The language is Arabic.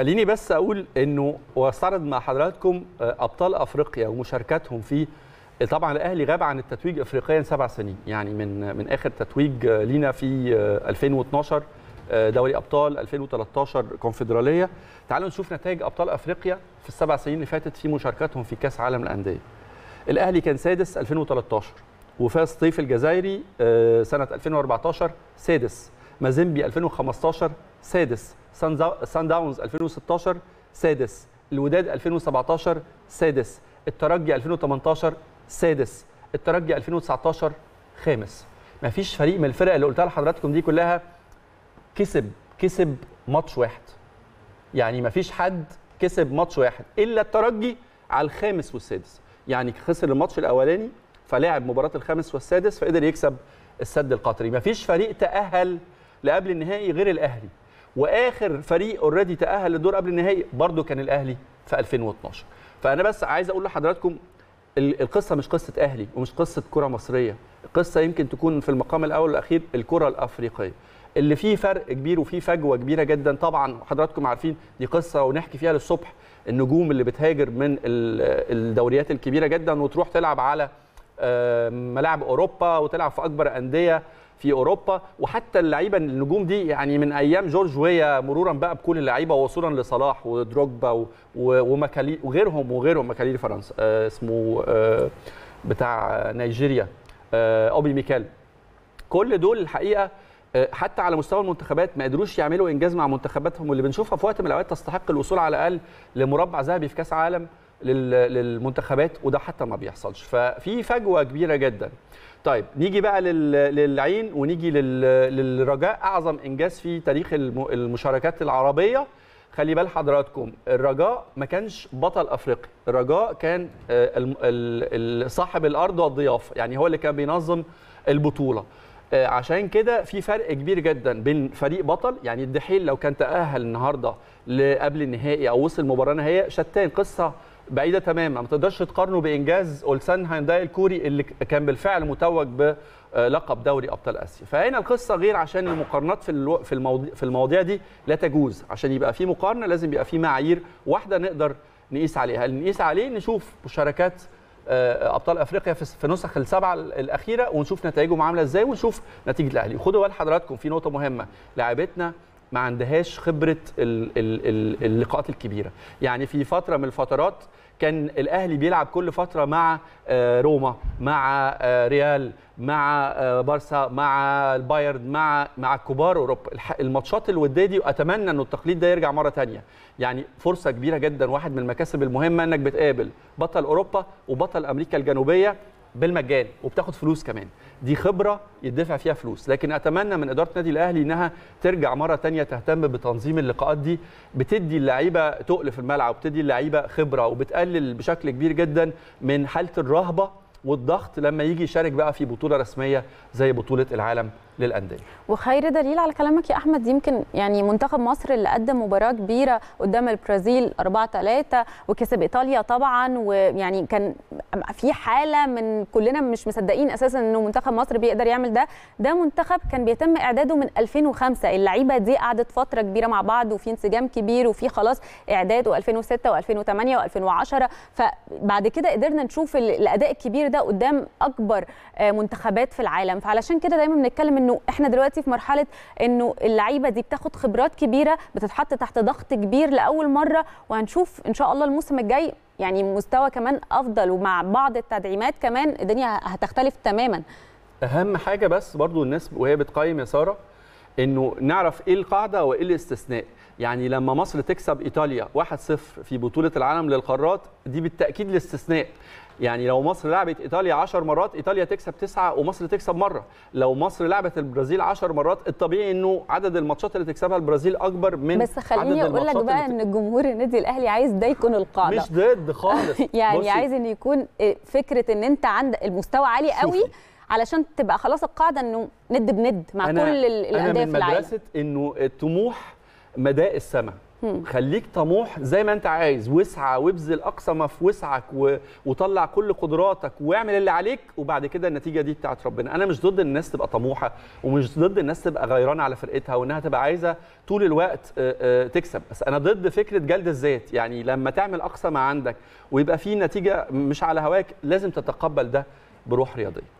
خليني بس اقول انه واستعرض مع حضراتكم آه، ابطال افريقيا ومشاركاتهم في آه، طبعا الاهلي غاب عن التتويج افريقيا سبع سنين يعني من آه، من اخر تتويج لينا في 2012 دوري ابطال 2013 كونفدراليه تعالوا نشوف نتائج ابطال افريقيا في السبع سنين اللي فاتت في مشاركاتهم في كاس عالم الانديه الاهلي كان سادس 2013 وفاز طيف الجزائري سنه 2014 سادس مازيمبي 2015 سادس سان داونز 2016 سادس الوداد 2017 سادس الترجي 2018 سادس الترجي 2019 خامس ما فيش فريق من الفرق اللي قلتها لحضراتكم دي كلها كسب كسب ماتش واحد يعني ما فيش حد كسب ماتش واحد الا الترجي على الخامس والسادس يعني خسر الماتش الاولاني فلعب مباراه الخامس والسادس فقدر يكسب السد القطري ما فيش فريق تاهل لقبل النهائي غير الاهلي واخر فريق اوريدي تاهل للدور قبل النهائي برضه كان الاهلي في 2012 فانا بس عايز اقول لحضراتكم القصه مش قصه اهلي ومش قصه كره مصريه القصه يمكن تكون في المقام الاول والاخير الكره الافريقيه اللي فيه فرق كبير وفيه فجوه كبيره جدا طبعا حضراتكم عارفين دي قصه ونحكي فيها للصبح النجوم اللي بتهاجر من الدوريات الكبيره جدا وتروح تلعب على ملاعب اوروبا وتلعب في اكبر انديه في اوروبا وحتى اللعيبه النجوم دي يعني من ايام جورج ويا مرورا بقى بكل اللعيبه ووصولا لصلاح ودروجبا ومكالي وغيرهم وغيرهم مكاليل فرنسا آه، اسمه آه، بتاع نيجيريا آه، اوبي ميكال كل دول الحقيقه حتى على مستوى المنتخبات ما قدروش يعملوا انجاز مع منتخباتهم واللي بنشوفها في وقت من الاوقات تستحق الوصول على الاقل لمربع ذهبي في كاس عالم للمنتخبات وده حتى ما بيحصلش ففي فجوه كبيره جدا طيب نيجي بقى للعين ونيجي للرجاء اعظم انجاز في تاريخ المشاركات العربيه خلي بال حضراتكم الرجاء ما كانش بطل افريقيا الرجاء كان آه، صاحب الارض والضيافه يعني هو اللي كان بينظم البطوله آه، عشان كده في فرق كبير جدا بين فريق بطل يعني الدحيل لو كان تاهل النهارده لقبل النهائي او وصل مباراه نهائيه شتان قصه بعيده تماما ما تقدرش تقارنه بانجاز اولسان هاينداي الكوري اللي كان بالفعل متوج بلقب آه، دوري ابطال اسيا فهنا القصه غير عشان المقارنات في الو... في المواضيع في المواضيع دي لا تجوز عشان يبقى في مقارنه لازم يبقى في معايير واحده نقدر نقيس عليها اللي نقيس عليه نشوف مشاركات آه، ابطال افريقيا في نسخ السبعه الاخيره ونشوف نتائجهم عامله ازاي ونشوف نتيجه الاهلي خدوا بال حضراتكم في نقطه مهمه لاعبتنا ما عندهاش خبره اللقاءات الكبيره يعني في فتره من الفترات كان الاهلي بيلعب كل فتره مع آه، روما مع آه، ريال مع آه، بارسا مع البايرن مع مع كبار اوروبا الماتشات الوديه دي واتمنى ان التقليد ده يرجع مره ثانيه يعني فرصه كبيره جدا واحد من المكاسب المهمه انك بتقابل بطل اوروبا وبطل امريكا الجنوبيه بالمجان وبتاخد فلوس كمان دي خبره يدفع فيها فلوس لكن اتمنى من اداره النادي الاهلي انها ترجع مره تانية تهتم بتنظيم اللقاءات دي بتدي اللعيبه تقل في الملعب وبتدي اللعيبه خبره وبتقلل بشكل كبير جدا من حاله الرهبه والضغط لما يجي يشارك بقى في بطوله رسميه زي بطوله العالم للانديه وخير دليل على كلامك يا احمد يمكن يعني منتخب مصر اللي قدم مباراه كبيره قدام البرازيل 4 3 وكسب ايطاليا طبعا ويعني كان في حاله من كلنا مش مصدقين اساسا انه منتخب مصر بيقدر يعمل ده ده منتخب كان بيتم اعداده من 2005 اللعيبه دي قعدت فتره كبيره مع بعض وفي انسجام كبير وفي خلاص اعداد و2006 و2008 و2010 فبعد كده قدرنا نشوف الاداء الكبير ده قدام اكبر آه، منتخبات في العالم فعلشان كده دايما بنتكلم انه انه احنا دلوقتي في مرحله انه اللعيبه دي بتاخد خبرات كبيره بتتحط تحت ضغط كبير لاول مره وهنشوف ان شاء الله الموسم الجاي يعني مستوى كمان افضل ومع بعض التدعيمات كمان الدنيا هتختلف تماما اهم حاجه بس برضو الناس وهي بتقيم يا ساره انه نعرف ايه القاعده وايه الاستثناء يعني لما مصر تكسب ايطاليا 1-0 في بطوله العالم للقارات دي بالتاكيد الاستثناء يعني لو مصر لعبت ايطاليا 10 مرات ايطاليا تكسب 9 ومصر تكسب مره لو مصر لعبت البرازيل 10 مرات الطبيعي انه عدد الماتشات اللي تكسبها البرازيل اكبر من بس خليني اقول لك بقى ان جمهور النادي الاهلي عايز ده يكون القاعده مش ضد خالص يعني بصي. عايز ان يكون آه، فكره ان انت عند المستوى عالي قوي علشان تبقى خلاص القاعده انه ند بند مع أنا كل الانديه في العالم انا من مدرسه انه الطموح مداء السماء خليك طموح زي ما انت عايز وسعى وابذل اقصى ما في وسعك و... وطلع كل قدراتك واعمل اللي عليك وبعد كده النتيجه دي بتاعت ربنا انا مش ضد الناس تبقى طموحه ومش ضد الناس تبقى غيرانه على فرقتها وانها تبقى عايزه طول الوقت آه، آه، تكسب بس انا ضد فكره جلد الذات يعني لما تعمل اقصى ما عندك ويبقى في نتيجه مش على هواك لازم تتقبل ده بروح رياضيه